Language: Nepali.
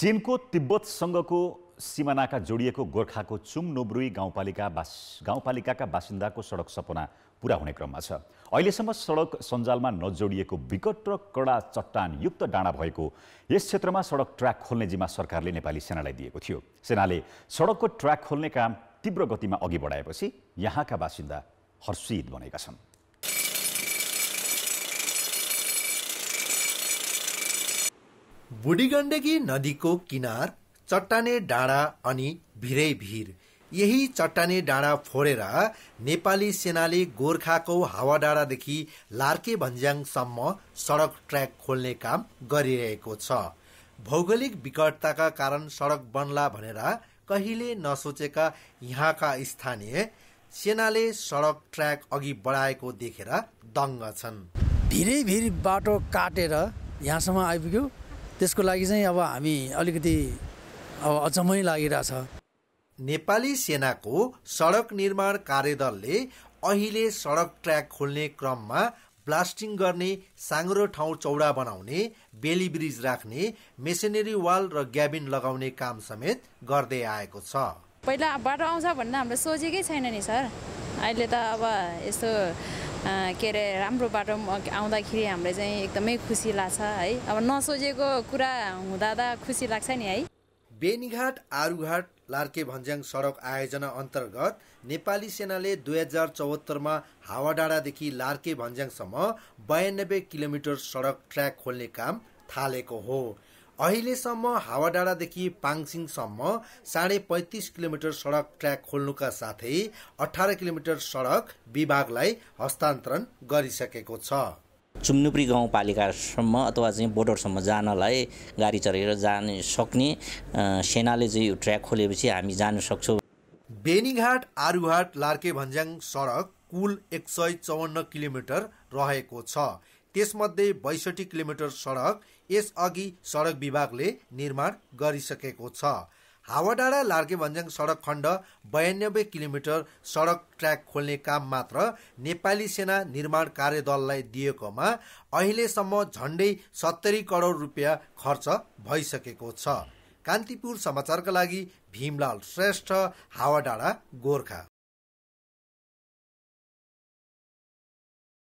चीनको तिब्बतसँगको सिमानाका जोडिएको गोर्खाको चुम नोब्रुई गाउँपालिका बास गाउँपालिकाका बासिन्दाको सडक सपना पुरा हुने क्रममा छ अहिलेसम्म सडक सञ्जालमा नजोडिएको विकट र कडा चट्टानयुक्त डाँडा भएको यस क्षेत्रमा सडक ट्र्याक खोल्ने जिम्मा सरकारले नेपाली सेनालाई दिएको थियो सेनाले सडकको ट्र्याक खोल्ने काम तीव्र गतिमा अघि बढाएपछि यहाँका बासिन्दा हर्षित बनेका छन् बुढीगण्डकी नदीको किनार चट्टाने डाँडा अनि भिरै भिर यही चट्टाने डाँडा फोरेर नेपाली सेनाले गोर्खाको हावा डाँडादेखि लार्के भन्ज्याङसम्म सडक ट्र्याक खोल्ने काम गरिरहेको छ भौगोलिक विकटताका कारण सडक बन्ला भनेर कहिले नसोचेका यहाँका स्थानीय सेनाले सडक ट्र्याक अघि बढाएको देखेर दङ्ग छन् भिरै भिर बाटो काटेर यहाँसम्म आइपुग्यो त्यसको लागि चाहिँ अब हामी अलिकति अब अचम्मै लागिरहेछ नेपाली सेनाको सडक निर्माण कार्यदलले अहिले सडक ट्र्याक खोल्ने क्रममा ब्लास्टिङ गर्ने साङ्रो ठाउँ चौडा बनाउने बेली ब्रिज राख्ने मेसिनेरी वाल र ग्याबिन लगाउने काम समेत गर्दै आएको छ पहिला बाटो आउँछ भन्ने हाम्रो सोचेकै छैन नि सर अहिले त अब यस्तो के अरे राम्रो बाटो आउँदाखेरि हामीलाई चाहिँ एकदमै खुसी लाग्छ है अब नसोचेको कुरा हुँदा त खुसी लाग्छ नि है बेनीघाट आरुघाट लार्के भन्ज्याङ सडक आयोजना अन्तर्गत नेपाली सेनाले दुई हजार चौहत्तरमा हावाडाँडादेखि लार्के भन्ज्याङसम्म बयानब्बे किलोमिटर सडक ट्र्याक खोल्ने काम थालेको हो अहिलेसम्म हावाडाँडादेखि पाङसिङसम्म साढे पैँतिस किलोमिटर सडक ट्र्याक खोल्नुका साथै अठार किलोमिटर सडक विभागलाई हस्तान्तरण गरिसकेको छ चुम्नुप्री गाउँपालिकासम्म अथवा चाहिँ बोर्डरसम्म जानलाई गाडी चढेर जान सक्ने सेनाले चाहिँ यो ट्र्याक खोलेपछि हामी जान सक्छौँ बेनीघाट आरुहाट लार्के भन्ज्याङ सडक कुल एक सय चौवन्न किलोमिटर रहेको छ त्यसमध्ये बैसठी किलोमिटर सडक यसअघि सडक विभागले निर्माण गरिसकेको छ हावाडाँडा लार्के सडक खण्ड बयानब्बे किलोमिटर सडक ट्र्याक खोल्ने काम मात्र नेपाली सेना निर्माण कार्यदललाई दिएकोमा अहिलेसम्म झन्डै सत्तरी करोड रुपियाँ खर्च भइसकेको छ कान्तिपुर समाचारका लागि भीमलाल श्रेष्ठ हावाडाँडा गोर्खा